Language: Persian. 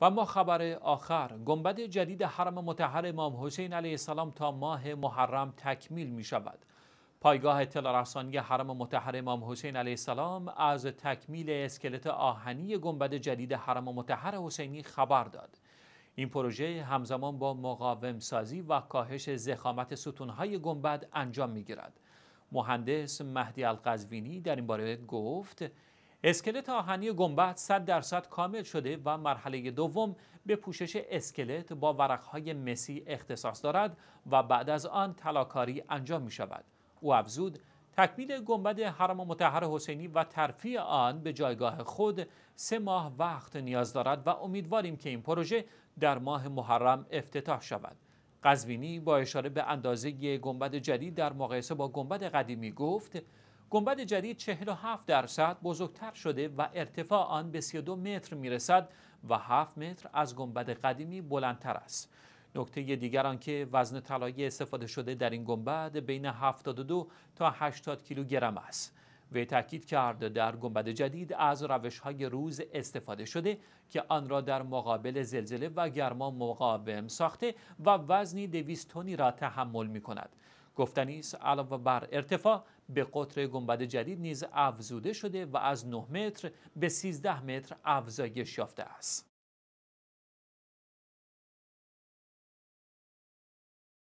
و ما خبر آخر گنبد جدید حرم متحر امام حسین علیه السلام تا ماه محرم تکمیل می شود پایگاه اطلاع رسانی حرم متحر امام حسین علیه السلام از تکمیل اسکلت آهنی گنبد جدید حرم متحر حسینی خبر داد این پروژه همزمان با مقاوم سازی و کاهش زخامت ستونهای گنبد انجام می گیرد مهندس مهدی القزوینی در این باره گفت اسکلت آهنی گنبد 100 درصد کامل شده و مرحله دوم به پوشش اسکلت با ورقهای مسی اختصاص دارد و بعد از آن تلاکاری انجام می شود. او افزود تکمیل گنبد حرم متحر حسینی و ترفیع آن به جایگاه خود سه ماه وقت نیاز دارد و امیدواریم که این پروژه در ماه محرم افتتاح شود. قزوینی با اشاره به اندازه گنبد جدید در مقایسه با گنبد قدیمی گفت گنبد جدید 47 درصد بزرگتر شده و ارتفاع آن به 32 متر میرسد و 7 متر از گنبد قدیمی بلندتر است. نکته دیگر آنکه وزن طلایی استفاده شده در این گنبد بین 72 تا 80 کیلوگرم است. وی تاکید کرد در گنبد جدید از روش های روز استفاده شده که آن را در مقابل زلزله و گرما مقاوم ساخته و وزنی 200 تنی را تحمل می کند. گفتنی علاوه بر ارتفاع به قطر گنبد جدید نیز افزوده شده و از 9 متر به 13 متر افزایش یافته است.